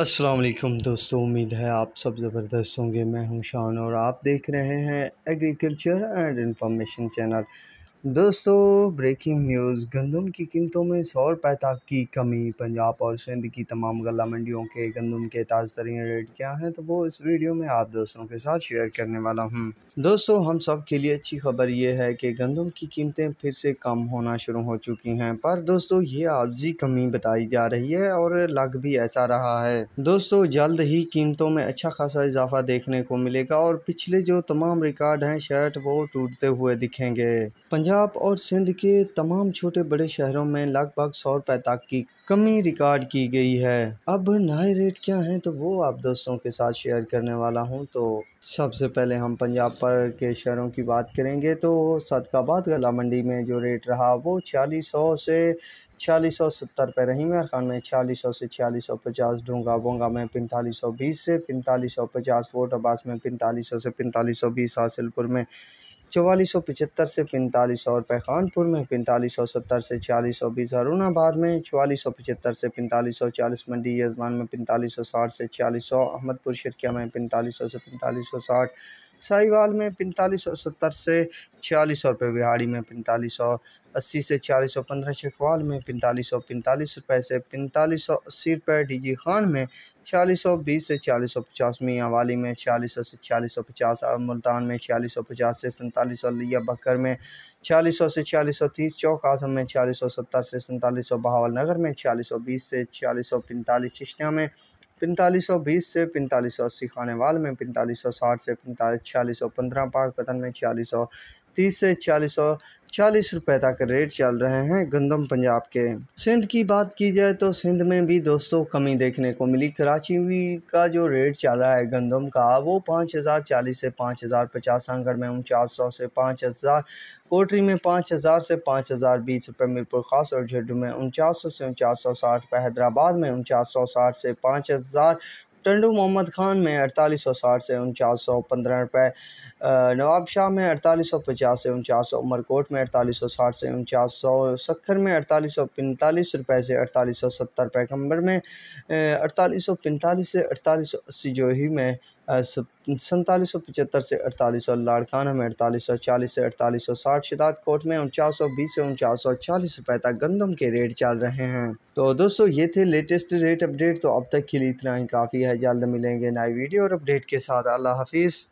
अस्सलाम वालेकुम दोस्तों उम्मीद है आप सब ज़बरदस्त होंगे मैं हूं शान और आप देख रहे हैं एग्रीकल्चर एंड इंफॉर्मेशन चैनल दोस्तों ब्रेकिंग न्यूज़ गंदम की कीमतों में सौ रुपये तक की कमी पंजाब और सिंध की तमाम गला मंडियों के गंदम के ताज़ तरीन रेट क्या हैं तो वो इस वीडियो में आप दोस्तों के साथ शेयर करने वाला हूं दोस्तों हम सब के लिए अच्छी खबर ये है कि गंदम की कीमतें फिर से कम होना शुरू हो चुकी हैं पर दोस्तों ये आर्जी कमी बताई जा रही है और लग भी ऐसा रहा है दोस्तों जल्द ही कीमतों में अच्छा खासा इजाफा देखने को मिलेगा और पिछले जो तमाम रिकॉर्ड हैं शर्ट वो टूटते हुए दिखेंगे पंजाब पंजाब और सिंध के तमाम छोटे बड़े शहरों में लगभग सौ रुपए तक की कमी रिकॉर्ड की गई है अब नए रेट क्या हैं तो वो आप दोस्तों के साथ शेयर करने वाला हूं तो सबसे पहले हम पंजाब पर के शहरों की बात करेंगे तो सदकाबाद गला मंडी में जो रेट रहा वो छियालीस सौ से छियालीस सौ सत्तर रुपये रहीम खान में छियालीस सौ से छियालीस सौ पचास ढोंगा बोंगा में पैंतालीस सौ बीस से पैंतालीस सौ पचास वोट अब्बास में पैंतालीस सौ से पैंतालीस सौ बीस हासिलपुर में चौवालीस सौ पचहत्तर से पैंतालीस सौ रुपये पैखानपुर में पैंतालीस सौ सत्तर से छियालीस सौ बीस अरुणाबाद में चवालीस सौ पचहत्तर से पैंतालीस सौ चालीस मंडी यजमान में पैंतालीस सौ साठ से छियालीस सौ अहमदपुर शिरकिया में पैंतालीस सौ से पैंतालीस सौ साठ साहिवाल में पैंतालीस सौ सत्तर से छियालीस सौ रुपये बिहाड़ी में पैंतालीस सौ अस्सी से छियालीस सौ पंद्रह शेखवाल में पैंतालीस सौ पैंतालीस रुपये से पैंतालीस सौ अस्सी रुपये जी खान में छियालीस सौ बीस से छियालीस सौ पचास मियाँ वाली में छियालीस सौ से छियालीस सौ पचास और मुल्तान में छियालीस सौ पचास से सैंतालीस सौ लिया बकर में छियालीस सौ से छियालीस सौ तीस चौक आजम में छियालीस सौ सत्तर से सैंतालीस सौ बहावल नगर में छियालीस सौ बीस से छियालीस सौ पैंतालीस चिश्तिया में पैंतालीस सौ बीस से पैंतालीस सौ अस्सी खाने वाल में पैंतालीस सौ साठ से पैंतालीस छियालीस सौ पंद्रह पाक पतन में छियालीस सौ तीस से छियालीस सौ चालीस रुपए तक रेट चल रहे हैं गंदम पंजाब के सिंध की बात की जाए तो सिंध में भी दोस्तों कमी देखने को मिली कराची का जो रेट चल रहा है गंदम का वो पाँच हज़ार चालीस से पाँच हज़ार पचास सांगड़ में उनचास सौ से पाँच हज़ार कोटरी में पाँच हज़ार से पाँच हज़ार बीस रुपये मीरपुर खास और झड्डू में उनचास सौ से उनचास सौ साठ हैदराबाद में उनचास सौ साठ से पाँच हज़ार टंडू मोहम्मद खान में अड़तालीस सौ साठ से उनचास सौ पंद्रह रुपये नवाब शाह में अड़तालीस सौ पचास से उनचास सौ उमरकोट में अड़तालीस सौ साठ से उनचास सौ सखर में अड़तालीस सौ पैंतालीस रुपये से अड़तालीस सौ सत्तर पैकम्बर में अड़तालीस सौ पैंतालीस से अड़तालीस सौ अस्सी जोही में सैंतालीस सौ पचहत्तर से अड़तालीस सौ लाड़काना में अड़तालीस सौ चालीस से अड़तालीस सौ साठ शिदात कोट में उनचास सौ बीस से उनचास सौ चालीस रुपए तक गंदम के रेट चल रहे हैं तो दोस्तों ये थे लेटेस्ट रेट अपडेट तो अब तक के लिए इतना ही काफ़ी है जल्द मिलेंगे नए वीडियो और अपडेट के साथ अल्लाह हाफिज़